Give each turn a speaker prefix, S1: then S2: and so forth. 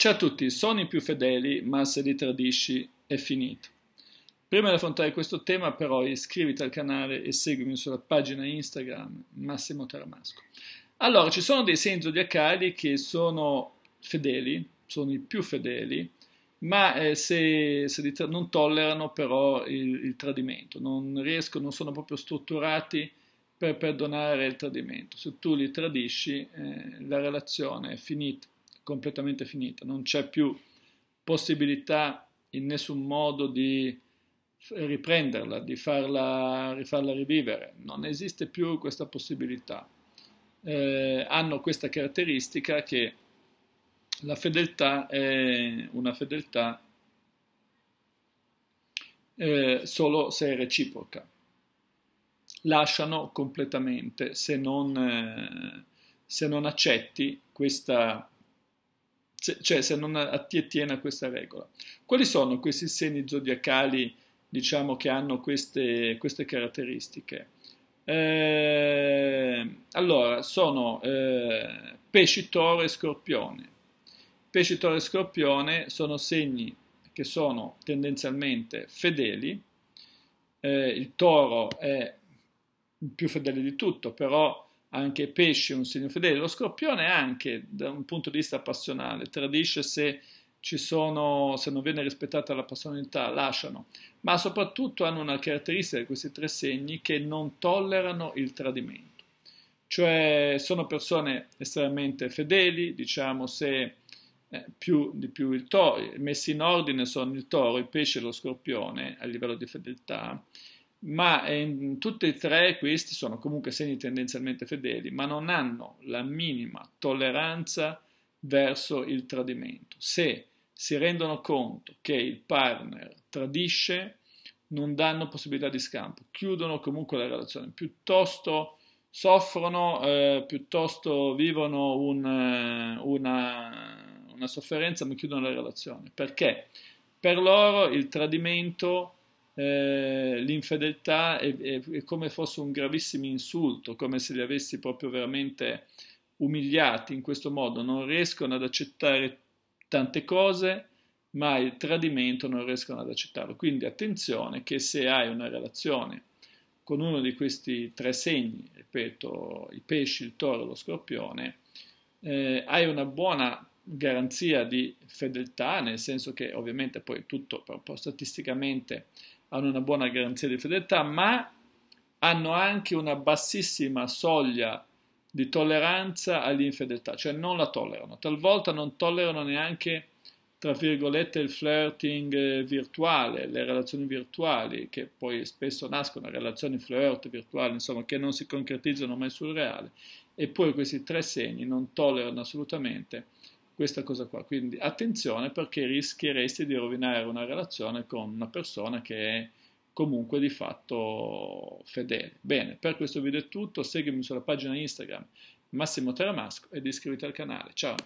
S1: Ciao a tutti, sono i più fedeli, ma se li tradisci è finito. Prima di affrontare questo tema però iscriviti al canale e seguimi sulla pagina Instagram Massimo Taramasco. Allora, ci sono dei sei zodiacali che sono fedeli, sono i più fedeli, ma eh, se, se non tollerano però il, il tradimento, non riescono, non sono proprio strutturati per perdonare il tradimento. Se tu li tradisci eh, la relazione è finita completamente finita, non c'è più possibilità in nessun modo di riprenderla, di farla, rifarla rivivere, non esiste più questa possibilità. Eh, hanno questa caratteristica che la fedeltà è una fedeltà eh, solo se è reciproca. Lasciano completamente se non, eh, se non accetti questa se, cioè se non attiene a questa regola. Quali sono questi segni zodiacali, diciamo, che hanno queste, queste caratteristiche? Eh, allora, sono eh, pesci, toro e scorpione. Pesci, toro e scorpione sono segni che sono tendenzialmente fedeli. Eh, il toro è il più fedele di tutto, però anche pesce è un segno fedele, lo scorpione anche da un punto di vista passionale, tradisce se, sono, se non viene rispettata la passionalità, lasciano, ma soprattutto hanno una caratteristica di questi tre segni che non tollerano il tradimento, cioè sono persone estremamente fedeli, diciamo se eh, più, di più il toro, messi in ordine sono il toro, il pesce e lo scorpione a livello di fedeltà ma in ehm, tutti e tre questi sono comunque segni tendenzialmente fedeli, ma non hanno la minima tolleranza verso il tradimento. Se si rendono conto che il partner tradisce, non danno possibilità di scampo, chiudono comunque la relazione, piuttosto soffrono, eh, piuttosto vivono un, eh, una, una sofferenza, ma chiudono la relazione. Perché? Per loro il tradimento è eh, l'infedeltà è, è, è, come fosse un gravissimo insulto, come se li avessi proprio veramente umiliati in questo modo, non riescono ad accettare tante cose, ma il tradimento non riescono ad accettarlo. Quindi attenzione che se hai una relazione con uno di questi tre segni, ripeto, i pesci, il toro, lo scorpione, eh, hai una buona garanzia di fedeltà, nel senso che ovviamente poi tutto proprio statisticamente hanno una buona garanzia di fedeltà, ma hanno anche una bassissima soglia di tolleranza all'infedeltà, cioè non la tollerano, talvolta non tollerano neanche tra virgolette il flirting eh, virtuale, le relazioni virtuali che poi spesso nascono, relazioni flirt virtuali, insomma, che non si concretizzano mai sul reale eppure questi tre segni non tollerano assolutamente questa cosa qua. Quindi attenzione perché rischieresti di rovinare una relazione con una persona che è comunque di fatto fedele. Bene, per questo video è tutto, seguimi sulla pagina Instagram Massimo Teramasco ed iscriviti al canale. Ciao!